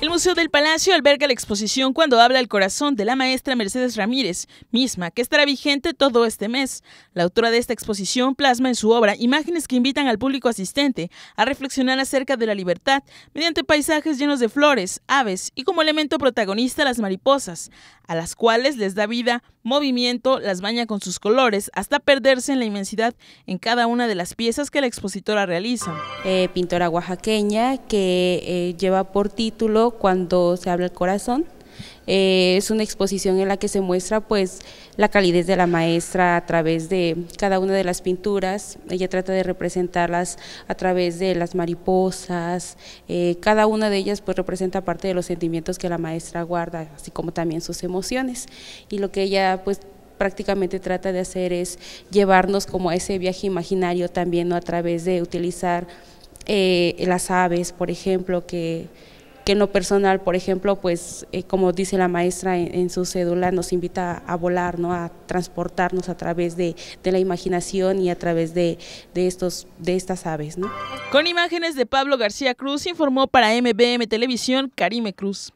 El Museo del Palacio alberga la exposición Cuando habla el corazón de la maestra Mercedes Ramírez, misma que estará vigente todo este mes. La autora de esta exposición plasma en su obra imágenes que invitan al público asistente a reflexionar acerca de la libertad mediante paisajes llenos de flores, aves y como elemento protagonista las mariposas, a las cuales les da vida, movimiento, las baña con sus colores hasta perderse en la inmensidad en cada una de las piezas que la expositora realiza. Eh, pintora oaxaqueña que eh, lleva por título cuando se habla el corazón. Eh, es una exposición en la que se muestra pues la calidez de la maestra a través de cada una de las pinturas. Ella trata de representarlas a través de las mariposas. Eh, cada una de ellas pues representa parte de los sentimientos que la maestra guarda, así como también sus emociones. Y lo que ella pues prácticamente trata de hacer es llevarnos como a ese viaje imaginario también a través de utilizar eh, las aves, por ejemplo, que que en lo personal, por ejemplo, pues eh, como dice la maestra en, su cédula, nos invita a volar, ¿no? a transportarnos a través de, la imaginación y a través de, estos, de estas aves. Con imágenes de Pablo García Cruz, informó para MBM Televisión Karime Cruz.